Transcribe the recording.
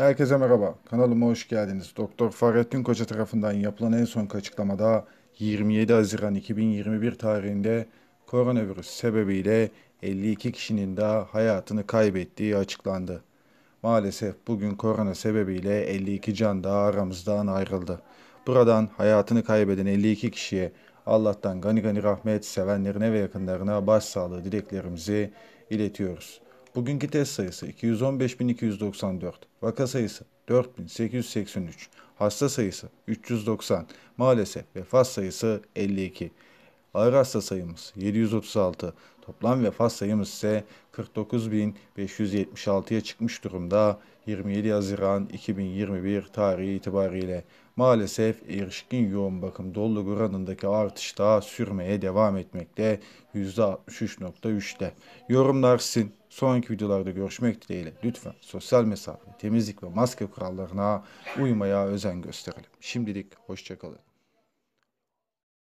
Herkese merhaba. Kanalıma hoş geldiniz. Doktor Fahrettin Koca tarafından yapılan en son açıklamada 27 Haziran 2021 tarihinde koronavirüs sebebiyle 52 kişinin daha hayatını kaybettiği açıklandı. Maalesef bugün korona sebebiyle 52 can daha aramızdan ayrıldı. Buradan hayatını kaybeden 52 kişiye Allah'tan gani gani rahmet sevenlerine ve yakınlarına başsağlığı dileklerimizi iletiyoruz. Bugünkü test sayısı 215.294. Vaka sayısı 4883. Hasta sayısı 390. Maalesef vefat sayısı 52. Ağır hasta sayımız 736. Toplam vefat sayımız ise 49.576'ya çıkmış durumda 27 Haziran 2021 tarihi itibariyle. Maalesef erişkin yoğun bakım dolu oranındaki artış daha sürmeye devam etmekte %63.3'te. Yorumlar sizin. Sonraki videolarda görüşmek dileğiyle lütfen sosyal mesafe, temizlik ve maske kurallarına uymaya özen gösterelim. Şimdilik hoşçakalın.